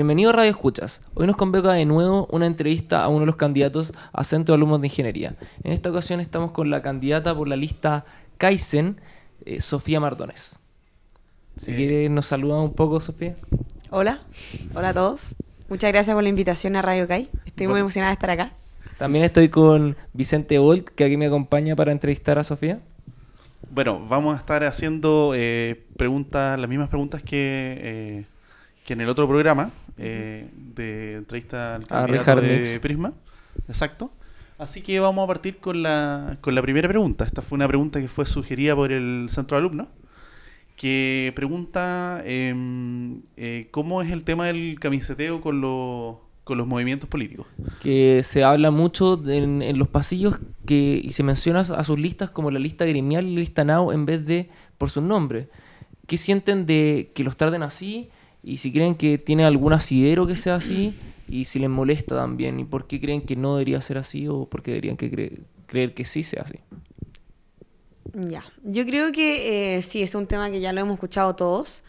bienvenido a Radio Escuchas. Hoy nos convoca de nuevo una entrevista a uno de los candidatos a Centro de Alumnos de Ingeniería. En esta ocasión estamos con la candidata por la lista Kaizen, eh, Sofía Mardones. Si quiere quieres, nos saluda un poco, Sofía. Hola, hola a todos. Muchas gracias por la invitación a Radio Kai. Estoy muy emocionada de estar acá. También estoy con Vicente Bolt, que aquí me acompaña para entrevistar a Sofía. Bueno, vamos a estar haciendo eh, preguntas, las mismas preguntas que, eh, que en el otro programa. Eh, de entrevista al ah, candidato de Prisma. Exacto. Así que vamos a partir con la, primera pregunta. Esta fue una pregunta que fue sugerida por el centro de alumnos, que pregunta em, eh, cómo es el tema del camiseteo con los movimientos políticos. Que se habla mucho en, los pasillos que, y se menciona a sus listas como la lista gremial y la lista now en vez de por sus nombres. ¿Qué sienten de que los tarden así y si creen que tiene algún asidero que sea así y si les molesta también y por qué creen que no debería ser así o por qué deberían que creer que sí sea así. Ya, yo creo que eh, sí, es un tema que ya lo hemos escuchado todos.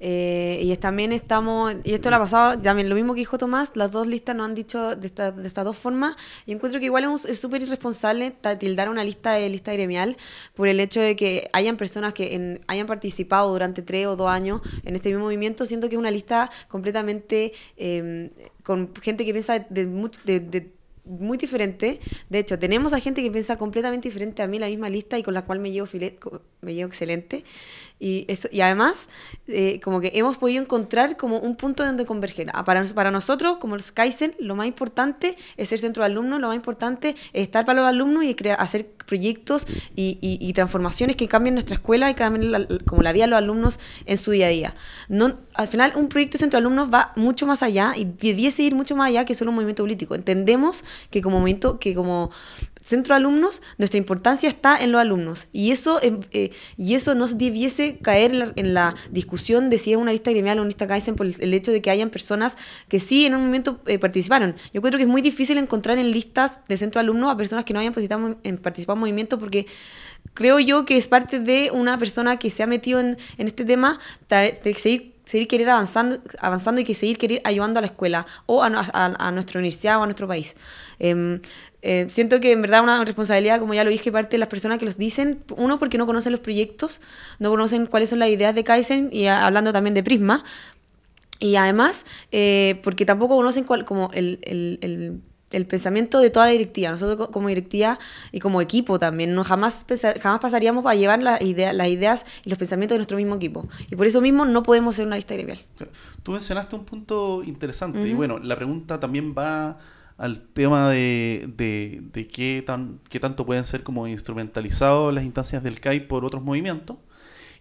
Eh, y también estamos, y esto lo ha pasado también, lo mismo que dijo Tomás, las dos listas nos han dicho de, esta, de estas dos formas. Y encuentro que igual es súper irresponsable tildar una lista de lista gremial por el hecho de que hayan personas que hayan participado durante tres o dos años en este mismo movimiento. Siento que es una lista completamente em, con gente que piensa de, de muy diferente. De hecho, tenemos a gente que piensa completamente diferente a mí, la misma lista y con la cual me llevo, me llevo excelente. Y, eso, y además, eh, como que hemos podido encontrar como un punto donde converger. Ah, para, para nosotros, como los Kaizen, lo más importante es ser centro de alumnos, lo más importante es estar para los alumnos y crear, hacer proyectos y, transformaciones que cambien nuestra escuela y cambien como la vida de los alumnos en su día a día. No, al final, un proyecto centro de alumnos va mucho más allá y debiese ir mucho más allá que solo un movimiento político. Entendemos que como momento que como centro de alumnos, nuestra importancia está en los alumnos. Y eso, em, eh, y eso no debiese caer en la, discusión de si es una lista gremial o una lista Kaizen por el hecho de que hayan personas que sí en un momento eh, participaron. Yo creo que es muy difícil encontrar en listas de centro de alumnos a personas que no hayan participado en, participado movimientos porque creo yo que es parte de una persona que se ha metido en, este tema, de seguir seguir querer avanzando, avanzando y que seguir querer ayudando a la escuela o a, a, a nuestra universidad o a nuestro país. Em, eh, siento que en verdad una responsabilidad, como ya lo dije, parte de las personas que los dicen, uno porque no conocen los proyectos, no conocen cuáles son las ideas de Kaizen y hablando también de Prisma, y además eh, porque tampoco conocen cuál, como el, el el pensamiento de toda la directiva. Nosotros como directiva y como equipo también, no jamás, jamás pasaríamos para llevar la idea, las ideas y los pensamientos de nuestro mismo equipo. Y por eso mismo no podemos ser una lista gremial. Tú mencionaste un punto interesante y bueno, la pregunta también va al tema de, qué, tan, qué tanto pueden ser como instrumentalizados las instancias del CAI por otros movimientos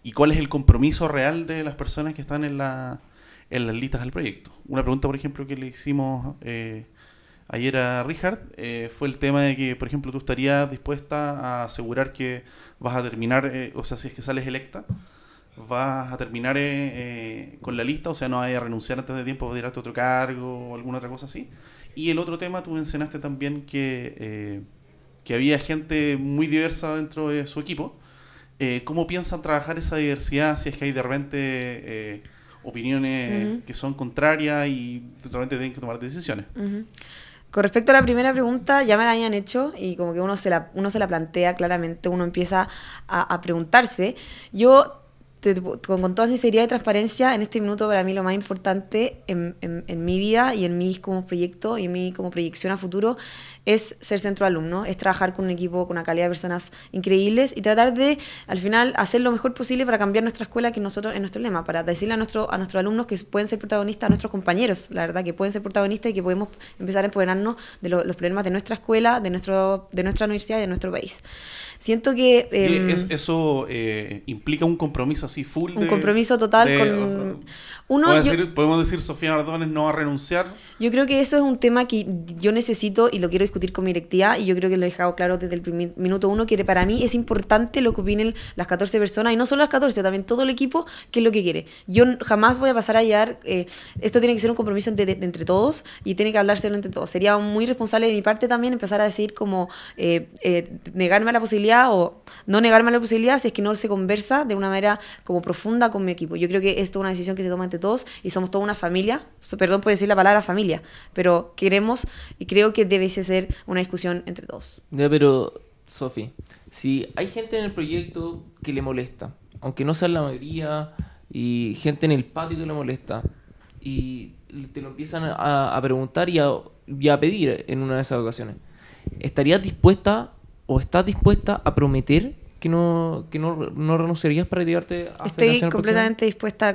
y cuál es el compromiso real de las personas que están en, en las listas del proyecto. Una pregunta, por ejemplo, que le hicimos... Eh, ayer a Richard, eh, fue el tema de que, por ejemplo, tú estarías dispuesta a asegurar que vas a terminar, eh, o sea, si es que sales electa, vas a terminar eh, con la lista, o sea, no hay a renunciar antes de tiempo, a otro cargo o alguna otra cosa así. Y el otro tema, tú mencionaste también que, que había gente muy diversa dentro de su equipo. ¿Cómo piensan trabajar esa diversidad si es que hay de repente opiniones que son contrarias y repente tienen que tomar decisiones. Con respecto a la primera pregunta, ya me la habían hecho y como que uno se la, uno se la plantea claramente, uno empieza a, a preguntarse. Yo con, con, toda sinceridad y transparencia, en este minuto para mí lo más importante en, en, mi vida y en mí como proyecto y en mí como proyección a futuro es ser centro alumno, es trabajar con un equipo con una calidad de personas increíbles y tratar de, al final, hacer lo mejor posible para cambiar nuestra escuela, que nosotros en nuestro lema, para decirle a, nuestro, a nuestros alumnos que pueden ser protagonistas, a nuestros compañeros, la verdad, que pueden ser protagonistas y que podemos empezar a empoderarnos de los problemas de nuestra escuela, de, nuestro, de nuestra universidad y de nuestro país. Siento que... Em, eso eh, implica un compromiso un compromiso total con... uno, ¿podemos, decir, Sofía Ardones no va a renunciar? Yo creo que eso es un tema que yo necesito y lo quiero discutir con mi directiva y yo creo que lo he dejado claro desde el primer, minuto uno, que para mí es importante lo que opinen las 14 personas y no solo las 14, también todo el equipo, que es lo que quiere. Yo jamás voy a pasar a llegar, eh, esto tiene que ser un compromiso entre, todos y tiene que hablárselo entre todos. Sería muy responsable de mi parte también empezar a decir como eh, eh, negarme a la posibilidad o no negarme a la posibilidad si es que no se conversa de una manera como profunda con mi equipo. Yo creo que esto es una decisión que se toma entre todos y somos toda una familia, perdón por decir la palabra familia, pero queremos y creo que debe ser una discusión entre todos. pero, Sofi, si hay gente en el proyecto que le molesta, aunque no sea la mayoría, y gente en el patio que le molesta, y te lo empiezan a, preguntar y a, y a pedir en una de esas ocasiones, ¿estarías dispuesta o estás dispuesta a prometer que no, que no, no renunciarías para llevarte a Estoy completamente dispuesta a,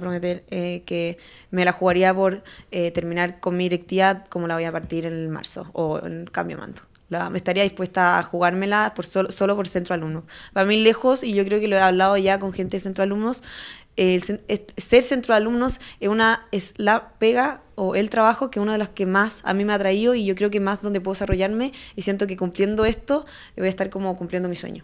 prometer eh, que me la jugaría por eh, terminar con mi directiva como la voy a partir en el marzo o en cambio de mando. La, me estaría dispuesta a jugármela por solo, por centro alumnos. Para mí lejos, y yo creo que lo he hablado ya con gente de centro alumnos, el, ser centro de alumnos es, una, es la pega o el trabajo que uno de los que más a mí me ha traído y yo creo que más donde puedo desarrollarme y siento que cumpliendo esto voy a estar como cumpliendo mi sueño.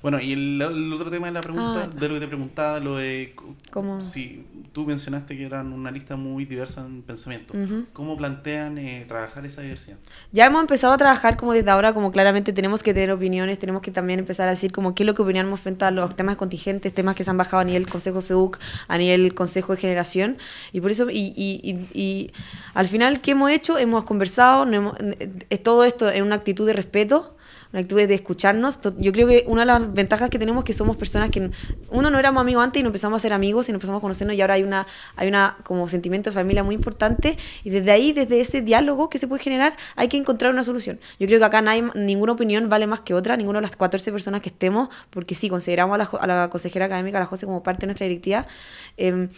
Bueno, y el, otro tema de la pregunta, ah, de lo que te preguntaba, lo de... ¿Cómo? Si tú mencionaste que eran una lista muy diversa en pensamiento, ¿cómo plantean eh, trabajar esa diversidad? Ya hemos empezado a trabajar como desde ahora, como claramente tenemos que tener opiniones, tenemos que también empezar a decir como qué es lo que opinamos frente a los temas contingentes, temas que se han bajado a nivel Consejo FEUC, a nivel Consejo de Generación, y por eso, y, y, y, al final, ¿qué hemos hecho? Hemos conversado, es eh, eh, todo esto en una actitud de respeto, una actitud de escucharnos. Yo creo que una de las ventajas que tenemos es que somos personas que, uno, no éramos amigos antes y nos empezamos a ser amigos y nos empezamos a conocernos y ahora hay una, hay una como sentimiento de familia muy importante y desde ahí, desde ese diálogo que se puede generar, hay que encontrar una solución. Yo creo que acá nadie, ninguna opinión vale más que otra, ninguna de las 14 personas que estemos, porque sí, consideramos a la, a la consejera académica, a la José, como parte de nuestra directiva. Em,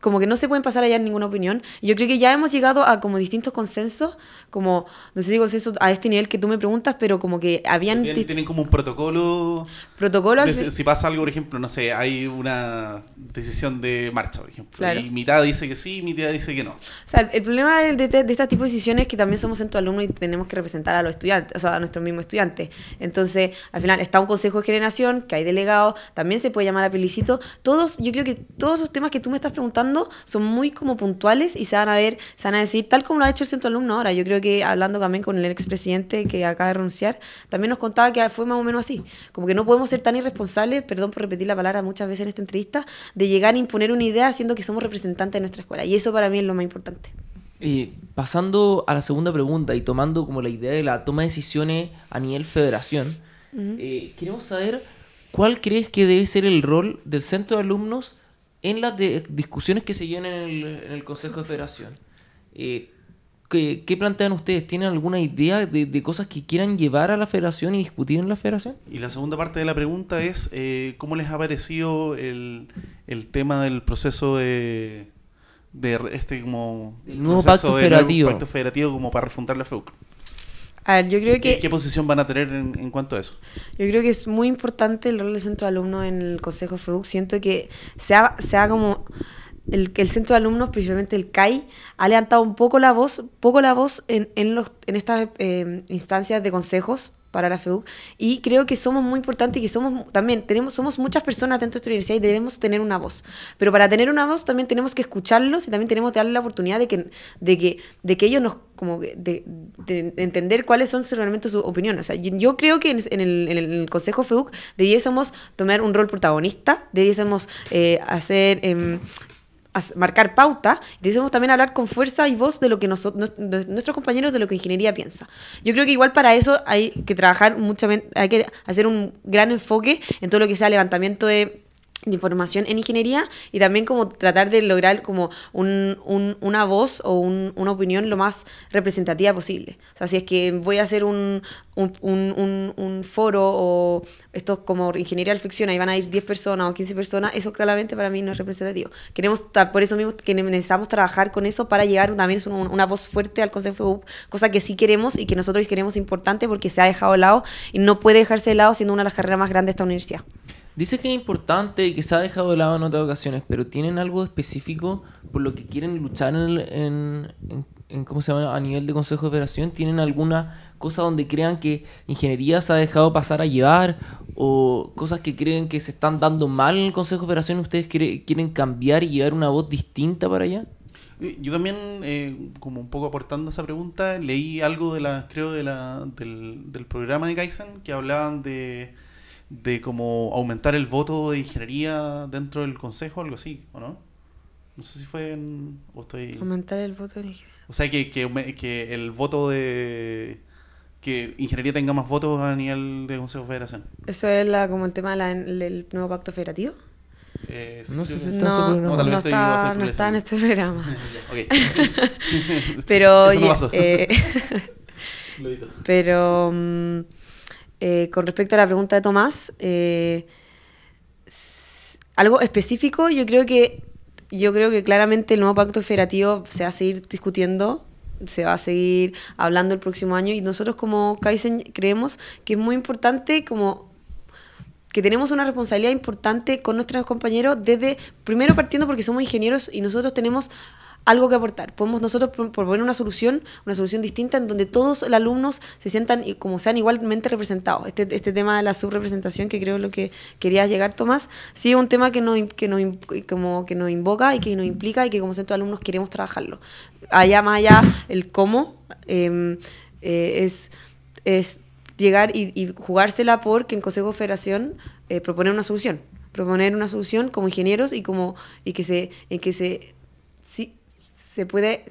como que no se pueden pasar allá en ninguna opinión. Yo creo que ya hemos llegado a como distintos consensos, como, no sé si consenso a este nivel que tú me preguntas, pero como que habían... Tienen, como un protocolo... Protocolo... si pasa algo, por ejemplo, no sé, hay una decisión de marcha, por ejemplo, y mitad dice que sí, mitad dice que no. O sea, el problema de, de, este tipo de decisiones es que también somos centro alumno y tenemos que representar a los estudiantes, o sea, a nuestros mismos estudiantes. Entonces, al final está un consejo de generación, que hay delegados, también se puede llamar a Pelicito Todos, yo creo que todos los temas que tú me estás preguntando, preguntando son muy como puntuales y se van a ver, se van a decir, tal como lo ha hecho el centro alumno ahora. Yo creo que hablando también con el expresidente que acaba de renunciar, también nos contaba que fue más o menos así. Como que no podemos ser tan irresponsables, perdón por repetir la palabra muchas veces en esta entrevista, de llegar a imponer una idea siendo que somos representantes de nuestra escuela. Y eso para mí es lo más importante. y pasando a la segunda pregunta y tomando como la idea de la toma de decisiones a nivel federación, eh, queremos saber cuál crees que debe ser el rol del centro de alumnos en las discusiones que se llevan en el, Consejo de Federación, eh, ¿qué, plantean ustedes? ¿Tienen alguna idea de, cosas que quieran llevar a la Federación y discutir en la Federación? Y la segunda parte de la pregunta es, eh, ¿cómo les ha parecido el, tema del proceso de, este como... El nuevo pacto federativo. pacto federativo como para refundar la FEUC? A yo creo que... ¿Qué, posición van a tener en, cuanto a eso? Yo creo que es muy importante el rol del centro de alumnos en el Consejo FEUC. Siento que sea, sea como... El, el centro de alumnos, principalmente el CAI, ha levantado un poco la voz, poco la voz en, en, los, en estas eh, instancias de consejos para la FEUC y creo que somos muy importantes y que somos también tenemos somos muchas personas dentro de esta universidad y debemos tener una voz pero para tener una voz también tenemos que escucharlos y también tenemos que darle la oportunidad de que de que de que ellos nos como de, entender cuáles son realmente sus opiniones o sea yo, creo que en, el, consejo FEUC debiésemos tomar un rol protagonista debiésemos eh, hacer em, marcar y decimos también hablar con fuerza y voz de lo que nosotros, nuestros compañeros de lo que ingeniería piensa. Yo creo que igual para eso hay que trabajar mucho, hay que hacer un gran enfoque en todo lo que sea levantamiento de de información en ingeniería y también como tratar de lograr como un, una voz o un, una opinión lo más representativa posible. O sea, si es que voy a hacer un, foro o esto como ingeniería al ficción, ahí van a ir 10 personas o 15 personas, eso claramente para mí no es representativo. Queremos, por eso mismo que necesitamos trabajar con eso para llegar también una, voz fuerte al Consejo cosa que sí queremos y que nosotros queremos importante porque se ha dejado de lado y no puede dejarse de lado siendo una de las carreras más grandes de esta universidad. Dice que es importante y que se ha dejado de lado en otras ocasiones, pero ¿tienen algo específico por lo que quieren luchar en, en, ¿cómo se llama? a nivel de Consejo de Operación? ¿Tienen alguna cosa donde crean que ingeniería se ha dejado pasar a llevar o cosas que creen que se están dando mal en el Consejo de Operación ¿Ustedes quieren cambiar y llevar una voz distinta para allá? Yo también, eh, como un poco aportando esa pregunta, leí algo de la, creo, de la, del, del programa de Kaizen que hablaban de de como aumentar el voto de ingeniería dentro del consejo, algo así, ¿o no? No sé si fue en... O estoy... Aumentar el voto de ingeniería. O sea, que, el voto de... Que ingeniería tenga más votos a nivel de Consejo de Federación. ¿Eso es la, como el tema del nuevo pacto federativo? Eh, no, está no, está, en este programa. pero, eh, pero... Eh, con respecto a la pregunta de Tomás, eh, algo específico, yo creo que yo creo que claramente el nuevo pacto federativo se va a seguir discutiendo, se va a seguir hablando el próximo año y nosotros como Kaisen creemos que es muy importante como que tenemos una responsabilidad importante con nuestros compañeros desde primero partiendo porque somos ingenieros y nosotros tenemos algo que aportar. Podemos nosotros proponer una solución, una solución distinta en donde todos los alumnos se sientan y como sean igualmente representados. Este, este tema de la subrepresentación, que creo es lo que quería llegar, Tomás, sí es un tema que nos, que, como que invoca y que nos implica y que como centro de alumnos queremos trabajarlo. Allá más allá, el cómo em, eh, es, es llegar y, y, jugársela porque en Consejo de Federación eh, proponer una solución proponer una solución como ingenieros y como y que se en que se se puede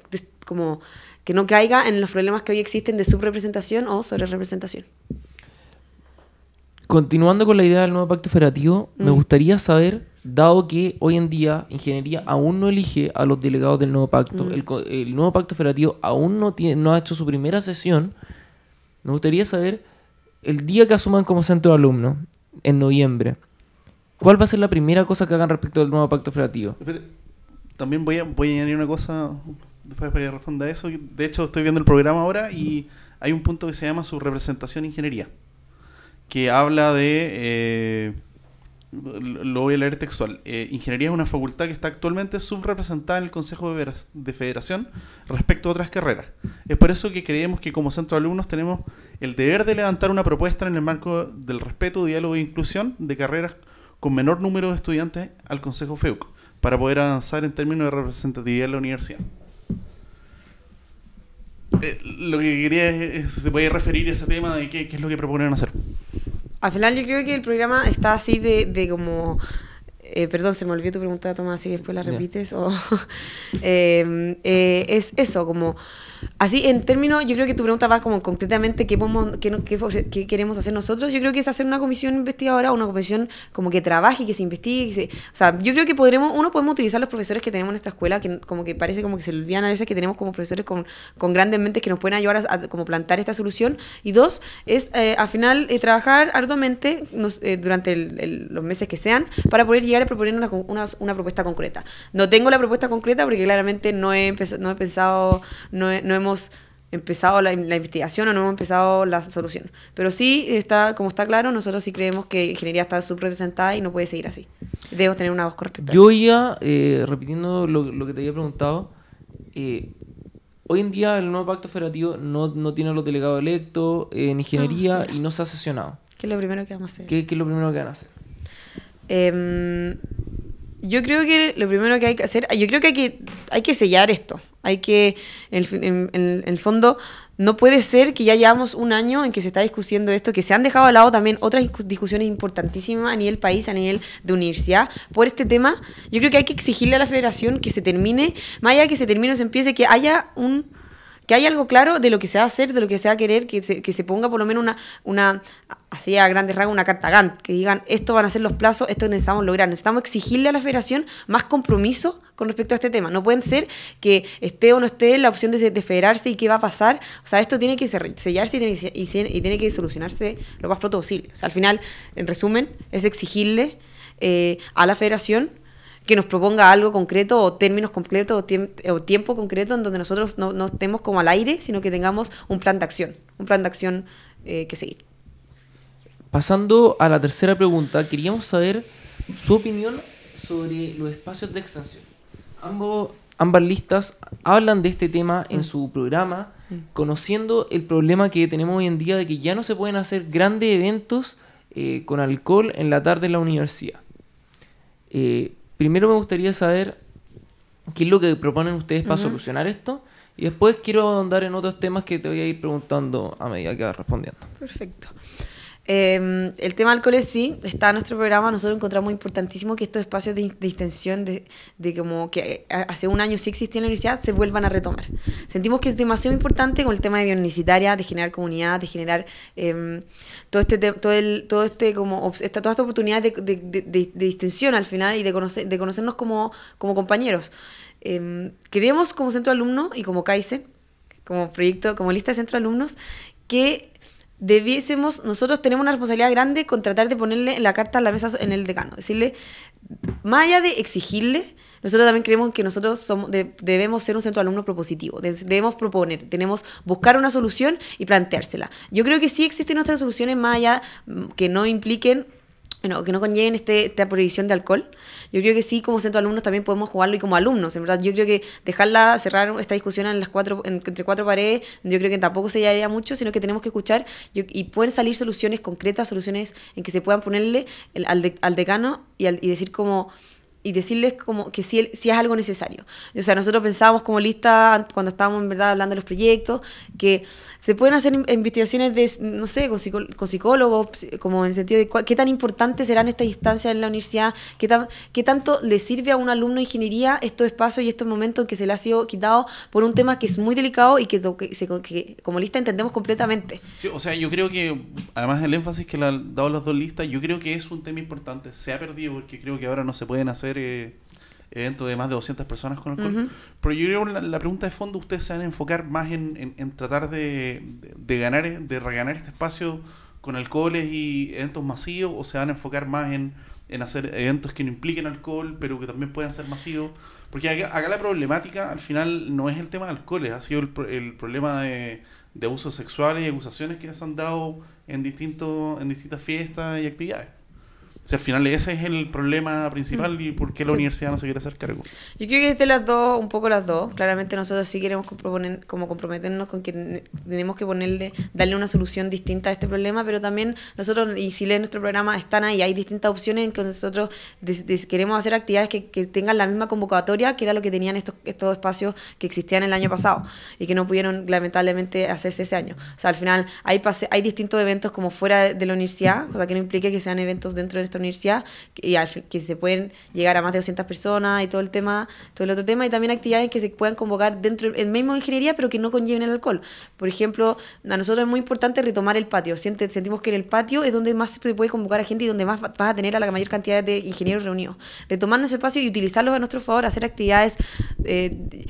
como que no caiga en los problemas que hoy existen de subrepresentación o sobrerepresentación. Continuando con la idea del nuevo pacto federativo, me mm. gustaría saber, dado que hoy en día ingeniería aún no elige a los delegados del nuevo pacto, mm. el, nuevo pacto federativo aún no, tiene, no ha hecho su primera sesión, me gustaría saber, el día que asuman como centro de alumnos, en noviembre, ¿cuál va a ser la primera cosa que hagan respecto del nuevo pacto federativo? también voy a, añadir una cosa después para que responda a eso. De hecho, estoy viendo el programa ahora y hay un punto que se llama subrepresentación ingeniería, que habla de... Eh, lo voy a leer textual. Eh, ingeniería es una facultad que está actualmente subrepresentada en el Consejo de Federación respecto a otras carreras. Es por eso que creemos que como centro de alumnos tenemos el deber de levantar una propuesta en el marco del respeto, diálogo e inclusión de carreras con menor número de estudiantes al Consejo FEUCO para poder avanzar en términos de representatividad en la universidad. Eh, lo que quería es, se puede referir a ese tema de qué, es lo que proponen hacer. Al final yo creo que el programa está así de, como... Eh, perdón, se me olvidó tu pregunta, Tomás, si después la repites. O, eh, es eso, como Así, en términos, yo creo que tu pregunta va como concretamente qué, qué, qué, queremos hacer nosotros. Yo creo que es hacer una comisión investigadora, una comisión como que trabaje, y que se investigue. o sea, yo creo que podremos, uno podemos utilizar los profesores que tenemos en nuestra escuela, que como que parece como que se olvidan a veces que tenemos como profesores con, con grandes mentes que nos pueden ayudar a, como plantar esta solución. Y dos, es eh, al final eh, trabajar arduamente eh, durante los meses que sean para poder llegar a proponer una, una, propuesta concreta. No tengo la propuesta concreta porque claramente no he, no he pensado, no hemos empezado la, investigación o no hemos empezado la solución. Pero sí, está, como está claro, nosotros sí creemos que ingeniería está subrepresentada y no puede seguir así. Debemos tener una voz con Yo ya, eh, repitiendo lo, que te había preguntado, eh, hoy en día el nuevo pacto federativo no, tiene a los delegados electos eh, en ingeniería ah, y no se ha sesionado. ¿Qué es lo primero que vamos a hacer? ¿Qué, es lo primero que van a hacer? Em, yo creo que lo primero que hay que hacer, yo creo que hay que, hay que sellar esto. Hay que, en, el fondo, no puede ser que ya llevamos un año en que se está discutiendo esto, que se han dejado al lado también otras discusiones importantísimas a nivel país, a nivel de universidad, por este tema. Yo creo que hay que exigirle a la federación que se termine, más allá que se termine o se empiece, que haya un que hay algo claro de lo que se va a hacer, de lo que se va a querer, que se, que se ponga por lo menos una, una, así a grandes rasgos, una carta Gantt, que digan, esto van a ser los plazos, esto necesitamos lograr, necesitamos exigirle a la federación más compromiso con respecto a este tema. No pueden ser que esté o no esté la opción de, federarse y qué va a pasar. O sea, esto tiene que sellarse y tiene que, tiene que solucionarse lo más pronto posible. O sea, al final, en resumen, es exigirle eh, a la federación que nos proponga algo concreto o términos concretos o, tiempo concreto en donde nosotros no, estemos como al aire, sino que tengamos un plan de acción, un plan de acción eh, que seguir. Pasando a la tercera pregunta, queríamos saber su opinión sobre los espacios de extensión. Ambos, ambas listas hablan de este tema en mm. su programa, mm. conociendo el problema que tenemos hoy en día de que ya no se pueden hacer grandes eventos eh, con alcohol en la tarde en la universidad. Eh, primero me gustaría saber qué es lo que proponen ustedes para solucionar esto. Y después quiero andar en otros temas que te voy a ir preguntando a medida que vas respondiendo. Perfecto. Em, el tema cole sí, está en nuestro programa, nosotros encontramos importantísimo que estos espacios de, de distensión, de, de, como que hace un año sí existía en la universidad, se vuelvan a retomar. Sentimos que es demasiado importante con el tema de bionicitaria, de generar comunidad, de generar em, todo este, todo el, todo este como, esta, toda esta oportunidad de, de, distensión al final y de, de conocernos como, como compañeros. Eh, queremos como centro alumno y como CAICE, como proyecto, como lista de centro alumnos, que debiésemos, nosotros tenemos una responsabilidad grande con tratar de ponerle la carta a la mesa en el decano, decirle, más allá de exigirle, nosotros también creemos que nosotros somos, debemos ser un centro de alumnos propositivo, debemos proponer, tenemos buscar una solución y planteársela. Yo creo que sí existen otras soluciones más allá mm, que no impliquen bueno, que no conlleven este, esta prohibición de alcohol. Yo creo que sí, como centro de alumnos también podemos jugarlo y como alumnos, en verdad. Yo creo que dejarla, cerrar esta discusión en las cuatro, entre cuatro paredes, yo creo que tampoco se llevaría mucho, sino que tenemos que escuchar y pueden salir soluciones concretas, soluciones en que se puedan ponerle al, decano y, y decir como y decirles como que si, es algo necesario. O sea, nosotros pensábamos como lista, cuando estábamos en verdad hablando de los proyectos, que se pueden hacer investigaciones de, no sé, con, psicólogos, como en el sentido de qué tan importante serán estas instancias en la universidad, qué, qué tanto le sirve a un alumno de ingeniería estos espacios y estos momentos en que se le ha sido quitado por un tema que es muy delicado y que, como lista entendemos completamente. Sí, o sea, yo creo que, además el énfasis que le han dado las dos listas, yo creo que es un tema importante, se ha perdido porque creo que ahora no se pueden hacer eh, eventos de más de 200 personas con alcohol. Pero yo creo que la, pregunta de fondo, ustedes se van a enfocar más en, tratar de, ganar, de reganar este espacio con alcoholes y eventos masivos, o se van a enfocar más en, hacer eventos que no impliquen alcohol, pero que también puedan ser masivos. Porque acá, la problemática al final no es el tema de alcoholes, ha sido el, problema de, de abusos sexuales y acusaciones que se han dado en, distintos en distintas fiestas y actividades si al final ese es el problema principal mm. y por qué la universidad no se quiere hacer cargo. Yo creo que es de las dos, un poco las dos. Claramente nosotros sí queremos como comprometernos con que tenemos que ponerle, darle una solución distinta a este problema, pero también nosotros, y si lees nuestro programa, están ahí, hay distintas opciones en que nosotros queremos hacer actividades que, que, tengan la misma convocatoria que era lo que tenían estos, estos espacios que existían el año pasado y que no pudieron lamentablemente hacerse ese año. O sea, al final hay, pase, hay distintos eventos como fuera de la universidad, cosa que no implique que sean eventos dentro de universidad, y que se pueden llegar a más de 200 personas y todo el tema, todo el otro tema, y también actividades que se puedan convocar dentro del mismo ingeniería, pero que no conlleven el alcohol. Por ejemplo, a nosotros es muy importante retomar el patio. sentimos que en el patio es donde más se puede convocar a gente y donde más vas a tener a la mayor cantidad de ingenieros reunidos. Retomarnos ese espacio y utilizarlo a nuestro favor, hacer actividades. Eh,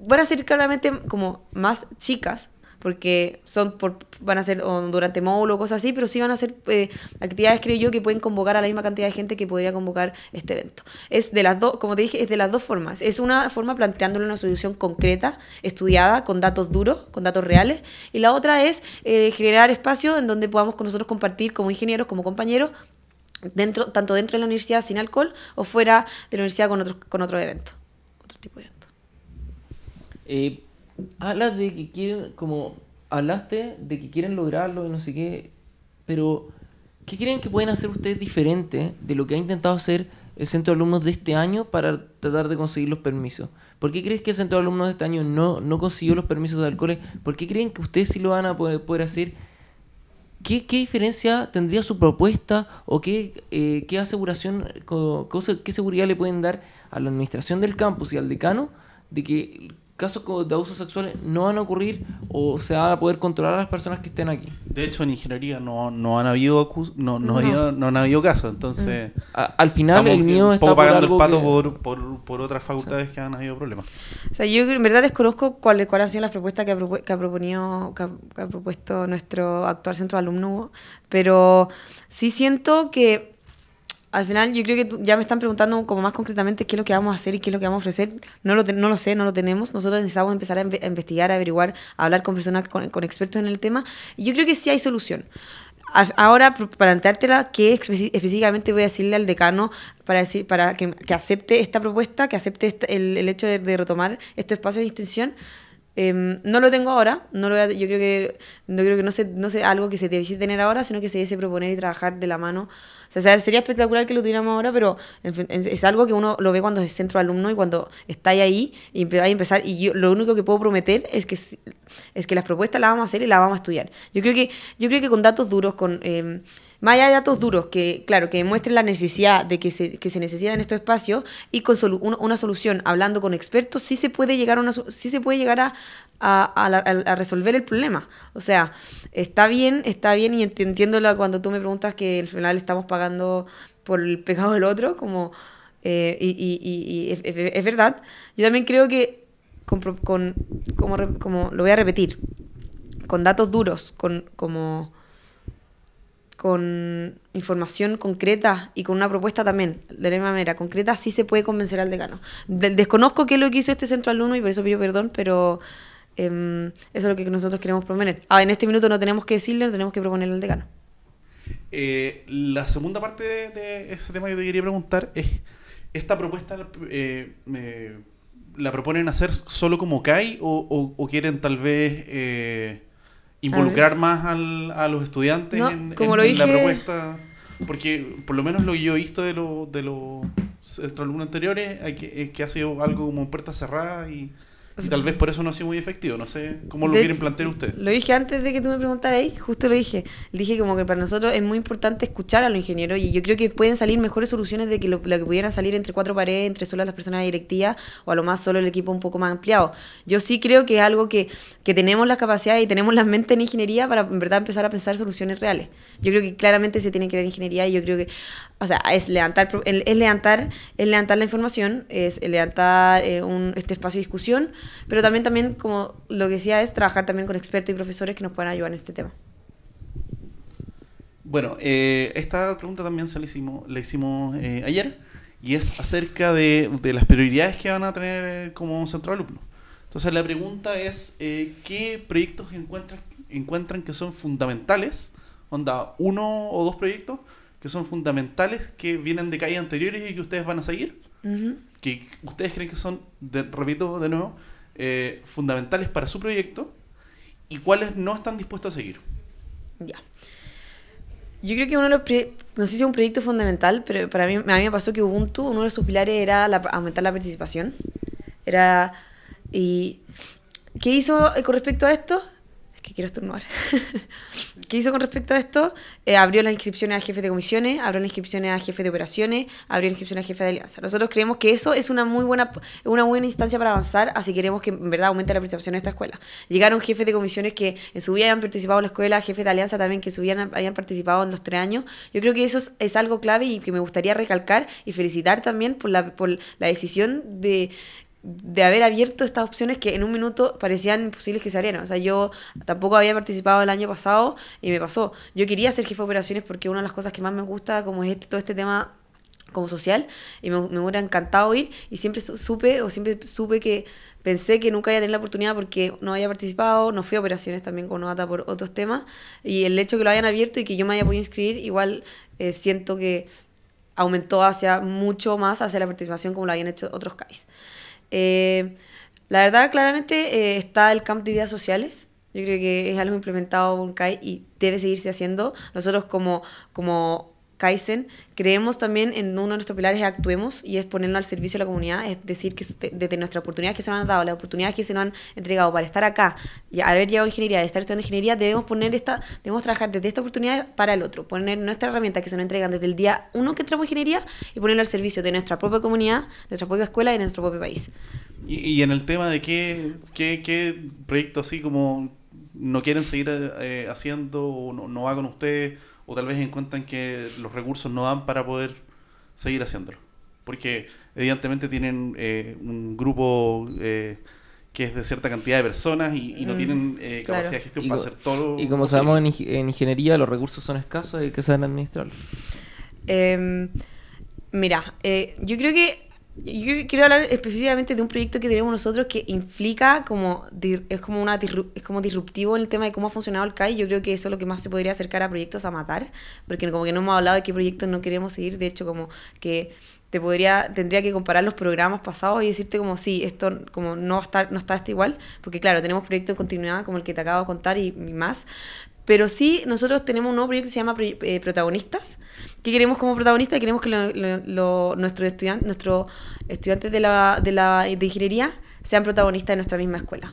van a ser claramente como más chicas, porque son van a ser durante módulo o cosas así, pero sí van a ser eh, actividades, creo yo, que pueden convocar a la misma cantidad de gente que podría convocar este evento. Es de las dos, como te dije, es de las dos formas. Es una forma planteándole una solución concreta, estudiada, con datos duros, con datos reales, y la otra es eh, generar espacio en donde podamos con nosotros compartir como ingenieros, como compañeros, dentro, tanto dentro de la universidad sin alcohol o fuera de la universidad con otro, con otro evento, otro tipo de evento. Eh, hablas de que quieren, como hablaste de que quieren lograrlo y no sé qué, pero ¿qué creen que pueden hacer ustedes diferente de lo que ha intentado hacer el centro de alumnos de este año para tratar de conseguir los permisos? ¿Por qué crees que el centro de alumnos de este año no, no consiguió los permisos de alcoholes? ¿Por qué creen que ustedes sí lo van a poder, hacer? ¿Qué, diferencia tendría su propuesta o qué, eh, aseguración, qué seguridad le pueden dar a la administración del campus y al decano de que casos de abusos sexuales no van a ocurrir o se van a poder controlar a las personas que estén aquí. De hecho, en ingeniería no, no han habido no, no, habido casos, entonces... al final el mío está... pagando el pato por, otras facultades que han habido problemas. O sea, yo en verdad desconozco cuáles cuál han sido las propuestas que ha, proponido, propuesto nuestro actual centro de alumno, pero sí siento que al final yo creo que ya me están preguntando como más concretamente qué es lo que vamos a hacer y qué es lo que vamos a ofrecer. No lo, no lo sé, no lo tenemos. Nosotros necesitamos empezar a, investigar, a averiguar, a hablar con personas, con, expertos en el tema. yo creo que sí hay solución. Ahora, ahora, planteártela, ¿qué específicamente voy a decirle al decano para, decir, para que, que acepte esta propuesta, que acepte el, hecho de, retomar estos espacios de extensión? Em, no lo tengo ahora, no lo yo creo que no creo que no sé, no sé algo que se debiese tener ahora, sino que se debiese proponer y trabajar de la mano o sea, sería espectacular que lo tuviéramos ahora, pero es algo que uno lo ve cuando es centro alumno y cuando está ahí y va a empezar. Y yo lo único que puedo prometer es que, es que las propuestas las vamos a hacer y las vamos a estudiar. Yo creo que, yo creo que con datos duros, con... Em, más allá de datos duros que, claro, que demuestren la necesidad de que se, que se necesitan estos espacios y con una solución hablando con expertos, sí se puede llegar a una, sí se puede llegar a, a, a, a, resolver el problema. O sea, está bien, está bien y entiendo cuando tú me preguntas que al final estamos pagando por el pecado del otro, como, eh, y, y, y, es, verdad. Yo también creo que, con, con como, como, lo voy a repetir, con datos duros, con, como, con información concreta y con una propuesta también, de la misma manera, concreta, sí se puede convencer al decano. desconozco qué es lo que hizo este centro alumno y por eso pido perdón, pero... Em, eso es lo que nosotros queremos proponer. Ah, en este minuto no tenemos que decirle, tenemos que proponerle al decano. Eh, la segunda parte de, ese tema que te quería preguntar es, ¿esta propuesta eh, la proponen hacer solo como CAI o, quieren tal vez eh, involucrar más a los estudiantes en, la propuesta? Porque por lo menos lo que yo he visto de los de los alumnos anteriores es que ha sido algo como puerta cerrada y tal vez por eso no ha sido muy efectivo. No sé cómo lo quieren plantear ustedes. Lo dije antes de que tú me preguntaras ahí, eh, justo lo dije. dije como que para nosotros es muy importante escuchar a los ingenieros y yo creo que pueden salir mejores soluciones de que lo, que pudieran salir entre cuatro paredes, entre solo las personas directivas o a lo más solo el equipo un poco más ampliado. Yo sí creo que es algo que, tenemos las capacidades y tenemos la mente en ingeniería para en verdad empezar a pensar soluciones reales. Yo creo que claramente se tiene que ver ingeniería y yo creo que, o sea, es levantar, es levantar, es levantar la información, es levantar eh, un, este espacio de discusión pero también, también, como lo que decía, es trabajar también con expertos y profesores que nos puedan ayudar en este tema. Bueno, eh, esta pregunta también se la hicimos, le eh, hicimos ayer y es acerca de, de, las prioridades que van a tener eh, como centro de alumnos. Entonces la pregunta es, ¿qué proyectos encuentran, encuentran que son fundamentales? Onda, uno o dos proyectos que son fundamentales, que vienen de calles anteriores y que ustedes van a seguir, que ustedes creen que son, de, repito de nuevo, eh, fundamentales para su proyecto y cuáles no están dispuestos a seguir. Ya. Yo creo que uno de los, no sé si es un proyecto fundamental, pero para mí, a mí me pasó que Ubuntu, uno de sus pilares era aumentar la participación. Era, y, ¿Qué hizo eh, con respecto a esto? quiero estornudar. ¿Qué hizo con respecto a esto? Eh, abrió las inscripciones a jefes de comisiones, abrió las inscripciones a jefes de operaciones, abrió las inscripciones a jefes de alianza. Nosotros creemos que eso es una muy buena, una buena instancia para avanzar, así queremos que en verdad aumente la participación de esta escuela. Llegaron jefes de comisiones que en su vida habían participado en la escuela, jefes de alianza también que vida habían participado en los tres años. Yo creo que eso es, algo clave y que me gustaría recalcar y felicitar también por por la decisión de de haber abierto estas opciones que en un minuto parecían imposibles que salieran. O sea, yo tampoco había participado el año pasado y me pasó. Yo quería ser jefe de operaciones porque una de las cosas que más me gusta, como es este, todo este tema como social, y me, me hubiera encantado ir y siempre supe o siempre supe que pensé que nunca iba a tener la oportunidad porque no había participado, no fui a operaciones también con Novata por otros temas y el hecho que lo hayan abierto y que yo me haya podido inscribir igual eh, siento que aumentó hacia mucho más hacia la participación como lo habían hecho otros CAIS. Eh, la verdad, claramente eh, está el camp de ideas sociales. Yo creo que es algo implementado por CAI y debe seguirse haciendo. Nosotros como, como Kaizen, creemos también en uno de nuestros pilares es actuemos y es ponerlo al servicio de la comunidad, es decir, que desde nuestras oportunidades que se nos han dado, las oportunidades que se nos han entregado para estar acá y haber llegado a ingeniería, de estar estudiando ingeniería, debemos poner esta, debemos trabajar desde esta oportunidad para el otro, poner nuestra herramienta que se nos entregan desde el día uno que entramos en ingeniería y ponerla al servicio de nuestra propia comunidad, nuestra propia escuela y de nuestro propio país. Y, en el tema de qué, qué, qué proyecto así como no quieren seguir eh, haciendo o no, no va con ustedes o tal vez encuentran que los recursos no dan para poder seguir haciéndolo. Porque evidentemente tienen eh, un grupo eh, que es de cierta cantidad de personas y, no mm, tienen eh, capacidad de gestión para hacer todo. Y como sabemos en, ingeniería los recursos son escasos y hay que saber administrarlos. Em, mira, yo creo que yo quiero hablar específicamente de un proyecto que tenemos nosotros que implica como es como una es como disruptivo en el tema de cómo ha funcionado el CAI. Yo creo que eso es lo que más se podría acercar a proyectos a matar, porque como que no hemos hablado de qué proyectos no queremos seguir, de hecho como que te podría tendría que comparar los programas pasados y decirte como sí, esto como no está no está este igual, porque claro, tenemos proyectos en continuidad como el que te acabo de contar y más, pero sí, nosotros tenemos un nuevo proyecto que se llama eh, Protagonistas. que queremos como protagonistas? Queremos que lo, nuestros estudiantes de la, de la de ingeniería sean protagonistas de nuestra misma escuela.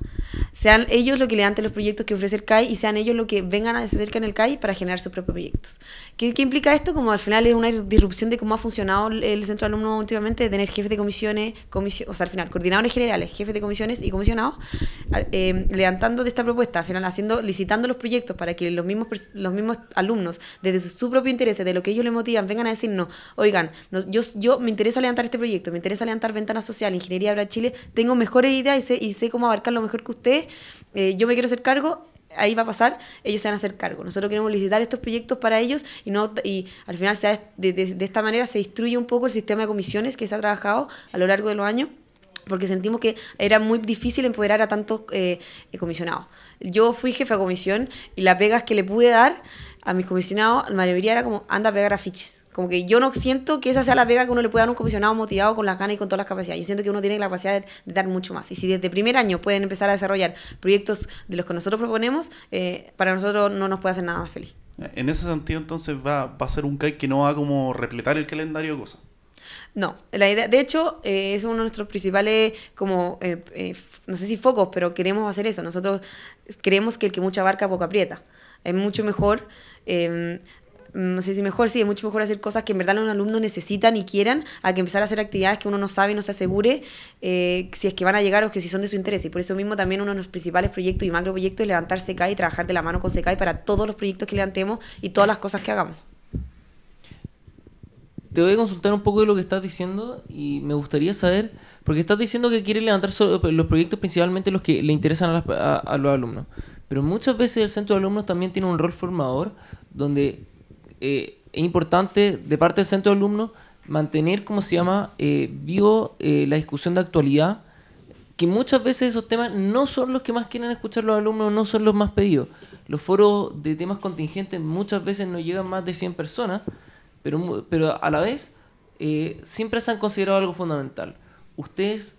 Sean ellos lo que levanten los proyectos que ofrece el CAI y sean ellos lo que vengan a desacercar en el CAI para generar sus propios proyectos. ¿Qué, implica esto? Como al final es una disrupción de cómo ha funcionado el centro de alumnos últimamente, de tener jefes de comisiones, o sea, al final, coordinadores generales, jefes de comisiones y comisionados, em, levantando de esta propuesta, al final haciendo, licitando los proyectos para que los mismos, los mismos alumnos, desde su, propio interés, de lo que ellos les motivan, vengan a decirnos, oigan, yo, yo me interesa levantar este proyecto, me interesa levantar Ventana Social, ingeniería para Chile, tengo mejor idea y sé, cómo abarcar lo mejor que ustedes eh, yo me quiero hacer cargo, ahí va a pasar, ellos se van a hacer cargo. Nosotros queremos licitar estos proyectos para ellos y no y al final se, de, esta manera se destruye un poco el sistema de comisiones que se ha trabajado a lo largo de los años porque sentimos que era muy difícil empoderar a tantos eh, eh, comisionados. Yo fui jefe de comisión y las pegas que le pude dar a mis comisionados, la mayoría era como, anda a pegar afiches como que yo no siento que esa sea la pega que uno le pueda dar a un comisionado motivado con las ganas y con todas las capacidades. Yo siento que uno tiene la capacidad de, dar mucho más. Y si desde primer año pueden empezar a desarrollar proyectos de los que nosotros proponemos, eh, para nosotros no nos puede hacer nada más feliz. En ese sentido, entonces, va, a ser un CAI que no va a como repletar el calendario o cosas. No, la idea, de hecho, eh, es uno de nuestros principales, como, eh, no sé si focos, pero queremos hacer eso. Nosotros creemos que el que mucha barca, poco aprieta. Es mucho mejor em, no sé si mejor, sí, es mucho mejor hacer cosas que en verdad los alumnos necesitan y quieran, a que empezar a hacer actividades que uno no sabe y no se asegure eh, si es que van a llegar o que si son de su interés. Y por eso mismo también uno de los principales proyectos y macro proyectos es levantar Secai y trabajar de la mano con Secai para todos los proyectos que levantemos y todas las cosas que hagamos. Te voy a consultar un poco de lo que estás diciendo y me gustaría saber, porque estás diciendo que quiere levantar los proyectos principalmente los que le interesan a, a los alumnos, pero muchas veces el centro de alumnos también tiene un rol formador donde eh, es importante de parte del centro de alumnos mantener, como se llama?, eh, vivo eh, la discusión de actualidad, que muchas veces esos temas no son los que más quieren escuchar los alumnos, no son los más pedidos. Los foros de temas contingentes muchas veces no llegan más de 100 personas, pero, pero a la vez siempre se han considerado algo fundamental. ¿Ustedes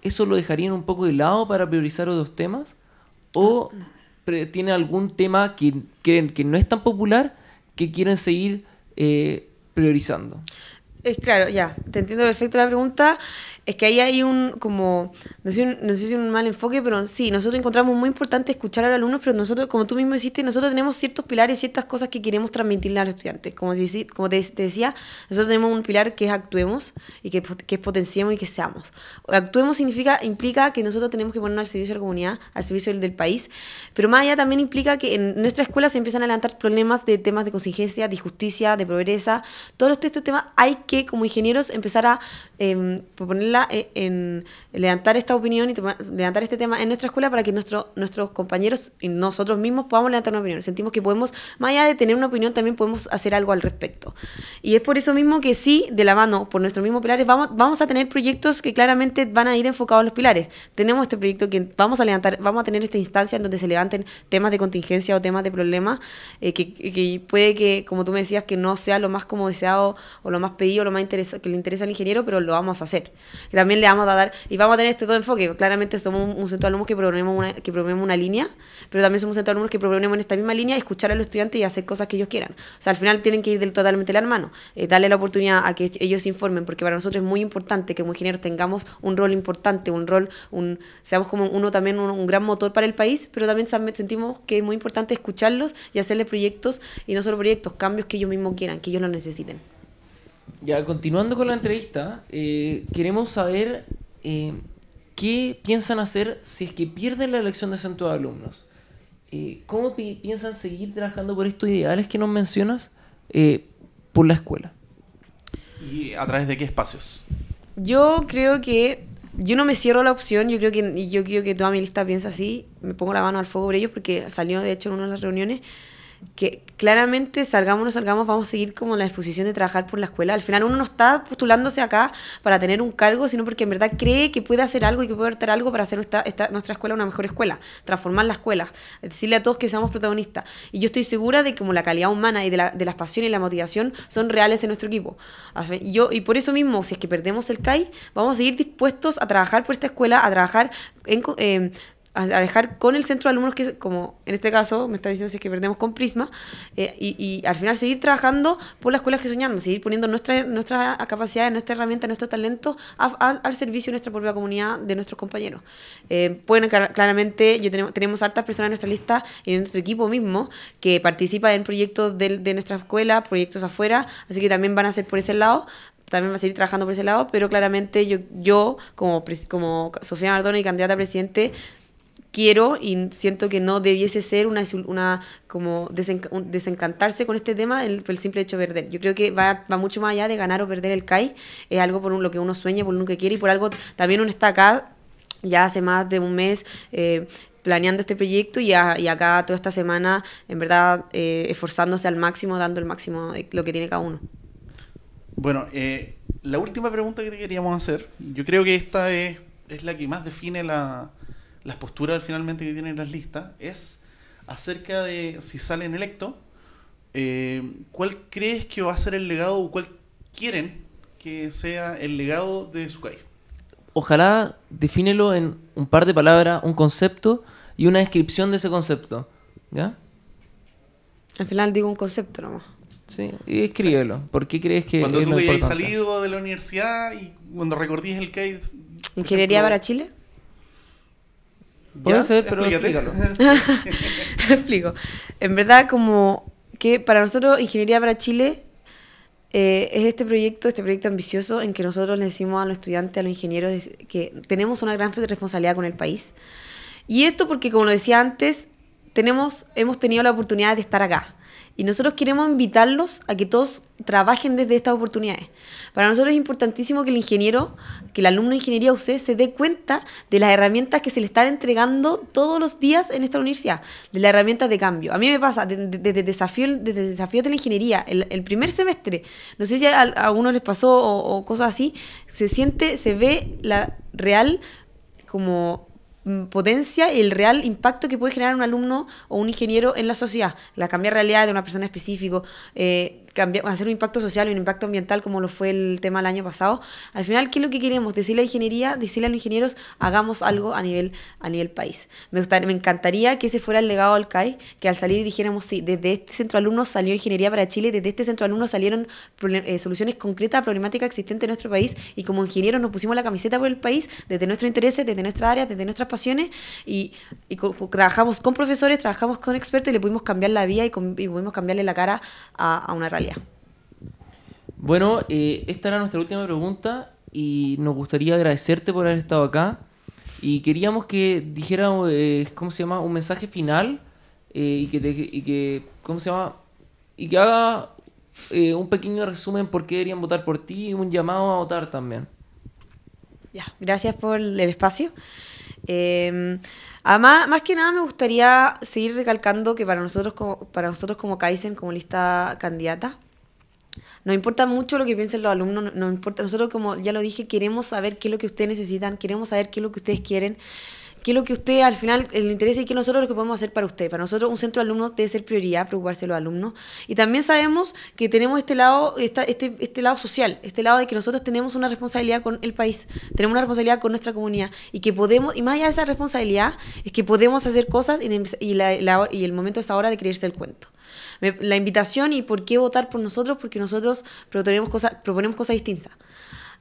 eso lo dejarían un poco de lado para priorizar otros temas? ¿O tienen algún tema que creen que no es tan popular? que quieren seguir eh, priorizando. Es claro, ya, te entiendo perfecto la pregunta. Es que ahí hay un, como, no sé, un, no un mal enfoque, pero sí, nosotros encontramos muy importante escuchar a los alumnos, pero nosotros, como tú mismo hiciste, nosotros tenemos ciertos pilares, ciertas cosas que queremos transmitirle a los estudiantes. Como, te, como te, decía, nosotros tenemos un pilar que es actuemos y que, que es potenciemos y que seamos. Actuemos significa, implica que nosotros tenemos que ponernos al servicio de la comunidad, al servicio del, país, pero más allá también implica que en nuestra escuela se empiezan a levantar problemas de temas de contingencia, de justicia, de pobreza, todos estos temas este hay que que como ingenieros empezar a em, eh, ponerla en, levantar esta opinión y levantar este tema en nuestra escuela para que nuestros compañeros y nosotros mismos podamos levantar una opinión. Sentimos que podemos, más allá de tener una opinión, también podemos hacer algo al respecto. Y es por eso mismo que sí, de la mano, por nuestros mismos pilares, vamos, a tener proyectos que claramente van a ir enfocados en los pilares. Tenemos este proyecto que vamos a levantar, vamos a tener esta instancia en donde se levanten temas de contingencia o temas de problemas eh, que, que puede que, como tú me decías, que no sea lo más como deseado o lo más pedido lo más que le interesa al ingeniero, pero lo vamos a hacer. también le vamos a dar, y vamos a tener este todo enfoque. Claramente somos un, centro de alumnos que proponemos, una, que proponemos una línea, pero también somos un centro de alumnos que proponemos en esta misma línea escuchar a los estudiantes y hacer cosas que ellos quieran. O sea, al final tienen que ir del, totalmente de la mano, eh, darle la oportunidad a que ellos informen, porque para nosotros es muy importante que como ingenieros tengamos un rol importante, un rol, un, seamos como uno también un, un gran motor para el país, pero también sentimos que es muy importante escucharlos y hacerles proyectos, y no solo proyectos, cambios que ellos mismos quieran, que ellos lo necesiten. Ya, continuando con la entrevista, eh, queremos saber eh, qué piensan hacer si es que pierden la elección de centro de alumnos. Eh, ¿Cómo piensan seguir trabajando por estos ideales que nos mencionas por la escuela? ¿Y a través de qué espacios? Yo creo que yo no me cierro la opción, yo creo que yo creo que toda mi lista piensa así, me pongo la mano al fuego por ellos porque salió de hecho en una de las reuniones que claramente salgamos o no salgamos, vamos a seguir como la disposición de trabajar por la escuela. Al final uno no está postulándose acá para tener un cargo, sino porque en verdad cree que puede hacer algo y que puede aportar algo para hacer nuestra escuela una mejor escuela, transformar la escuela, decirle a todos que seamos protagonistas. Y yo estoy segura de que como la calidad humana y de, la, de las pasiones y la motivación son reales en nuestro equipo. Y yo, y por eso mismo, si es que perdemos el CAI, vamos a seguir dispuestos a trabajar por esta escuela, a trabajar en... Eh, a dejar con el centro de alumnos, que como en este caso me está diciendo si es que perdemos con Prisma, eh, y, y, al final seguir trabajando por las escuelas que soñamos, seguir poniendo nuestras nuestra capacidad, nuestra herramienta, nuestro talento al servicio de nuestra propia comunidad, de nuestros compañeros. bueno, eh, claramente, yo tenemos, tenemos hartas personas en nuestra lista y en nuestro equipo mismo que participa en proyectos de, de nuestra escuela, proyectos afuera, así que también van a ser por ese lado, también va a seguir trabajando por ese lado, pero claramente yo, yo como, como Sofía Mardona y candidata a presidente, quiero y siento que no debiese ser una, una como desencantarse con este tema el, el, simple hecho de perder. Yo creo que va, va, mucho más allá de ganar o perder el CAI, es algo por lo que uno sueña, por lo que quiere y por algo también uno está acá ya hace más de un mes. Eh, planeando este proyecto y, acá toda esta semana, en verdad, eh, esforzándose al máximo, dando el máximo lo que tiene cada uno. Bueno, eh, la última pregunta que te queríamos hacer, yo creo que esta es la que más define la, las posturas finalmente que tienen las listas es acerca de si salen electo eh, ¿cuál crees que va a ser el legado o cuál quieren que sea el legado de su país? Ojalá definelo en un par de palabras, un concepto y una descripción de ese concepto. ¿Ya? Al final digo un concepto nomás. Sí, y escríbelo. ¿Por qué crees que.? Cuando tú salido de la universidad y cuando recordís el CAID. ¿Ingeniería ver para Chile? Puede ¿Ya? ser, pero Explico. En verdad, como que para nosotros, Ingeniería para Chile eh, es este proyecto, este proyecto ambicioso en que nosotros le decimos a los estudiantes, a los ingenieros, que tenemos una gran responsabilidad con el país. Y esto porque, como lo decía antes, tenemos, hemos tenido la oportunidad de estar acá. Y nosotros queremos invitarlos a que todos trabajen desde estas oportunidades. Para nosotros es importantísimo que el ingeniero, que el alumno de ingeniería usted se dé cuenta de las herramientas que se le están entregando todos los días en esta universidad, de las herramientas de cambio. A mí me pasa, desde desafío, desde desafíos de la ingeniería, el, primer semestre, no sé si a, algunos les pasó o, o cosas así, se siente, se ve la real como Mm, potencia el real impacto que puede generar un alumno o un ingeniero en la sociedad, la cambiar realidad de una persona específica, eh, cambiar, hacer un impacto social y un impacto ambiental como lo fue el tema el año pasado, al final, ¿qué es lo que queremos? Decirle a la ingeniería, decirle a los ingenieros, hagamos algo a nivel, a nivel país. Me, gustaría, me encantaría que ese fuera el legado al CAI, que al salir dijéramos, sí, desde este centro de alumnos salió ingeniería para Chile, desde este centro de alumnos salieron eh, soluciones concretas a problemática existente en nuestro país y como ingenieros nos pusimos la camiseta por el país, desde nuestros intereses, desde nuestra área desde nuestras pasiones y, y trabajamos con profesores, trabajamos con expertos y le pudimos cambiar la vía y, pudimos cambiarle la cara a, a una realidad bueno, eh, esta era nuestra última pregunta y nos gustaría agradecerte por haber estado acá. Y queríamos que dijera, eh, ¿cómo se llama? Un mensaje final eh, y, que y que, ¿cómo se llama? Y que haga un pequeño resumen por qué deberían votar por ti y un llamado a votar también. Ya, gracias por el espacio además, más que nada me gustaría seguir recalcando que para nosotros como, para nosotros como Kaizen, como lista candidata, nos importa mucho lo que piensen los alumnos, no importa, nosotros como ya lo dije, queremos saber qué es lo que ustedes necesitan, queremos saber qué es lo que ustedes quieren qué es lo que usted al final le interesa y qué nosotros lo que podemos hacer para usted. Para nosotros un centro de alumnos debe ser prioridad, preocuparse de los alumnos. Y también sabemos que tenemos este lado, este, este lado social, este lado de que nosotros tenemos una responsabilidad con el país, tenemos una responsabilidad con nuestra comunidad y que podemos, y más allá de esa responsabilidad, es que podemos hacer cosas y, el momento es ahora de creerse el cuento la invitación y por qué votar por nosotros, porque nosotros proponemos cosas distintas.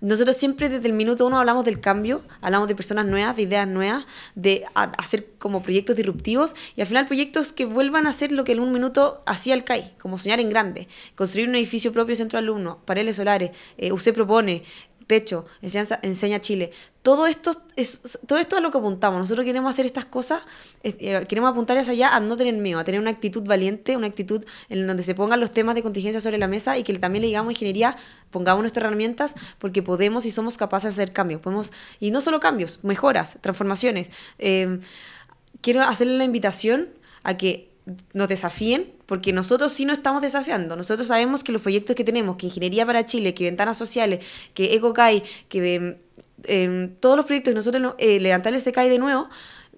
Nosotros siempre desde el minuto uno hablamos del cambio, hablamos de personas nuevas, de ideas nuevas, de hacer como proyectos disruptivos y al final proyectos que vuelvan a hacer lo que en un minuto hacía el CAI, como soñar en grande, construir un edificio propio centro alumno, paredes solares, eh, usted propone, techo, enseñanza, enseña Chile. Todo esto, es, todo esto lo que apuntamos. Nosotros queremos hacer estas cosas, eh, queremos apuntar hacia allá a no tener miedo, a tener una actitud valiente, una actitud en donde se pongan los temas de contingencia sobre la mesa y que también le digamos ingeniería, pongamos nuestras herramientas porque podemos y somos capaces de hacer cambios. Podemos, y no solo cambios, mejoras, transformaciones. Eh, quiero hacerle la invitación a que nos desafíen, porque nosotros sí nos estamos desafiando. Nosotros sabemos que los proyectos que tenemos, que Ingeniería para Chile, que Ventanas Sociales, que EcoCai, que em, em, todos los proyectos que nosotros eh, levantarles se CAI de nuevo,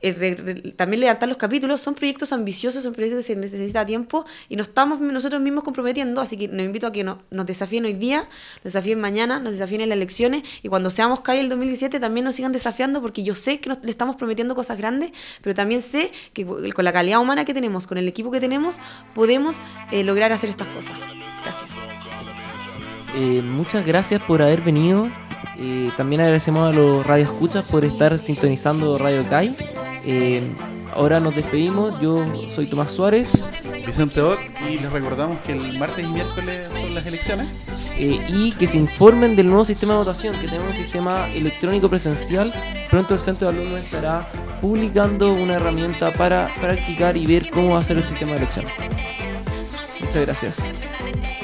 el también levantar los capítulos, son proyectos ambiciosos, son proyectos que se necesita tiempo y nos estamos nosotros mismos comprometiendo, así que nos invito a que nos desafíen hoy día, nos desafíen mañana, nos desafíen en las elecciones y cuando seamos calle el 2017 también nos sigan desafiando porque yo sé que le estamos prometiendo cosas grandes, pero también sé que con la calidad humana que tenemos, con el equipo que tenemos, podemos eh, lograr hacer estas cosas. Gracias. Eh, muchas gracias por haber venido. Eh, también agradecemos a los Radio Escuchas por estar sintonizando Radio CAI. Eh, ahora nos despedimos. Yo soy Tomás Suárez. Vicente Oc y les recordamos que el martes y miércoles son las elecciones. y que se informen del nuevo sistema de votación, que tenemos un sistema electrónico presencial. Pronto el Centro de Alumnos estará publicando una herramienta para practicar y ver cómo va a ser el sistema de elección. Muchas gracias.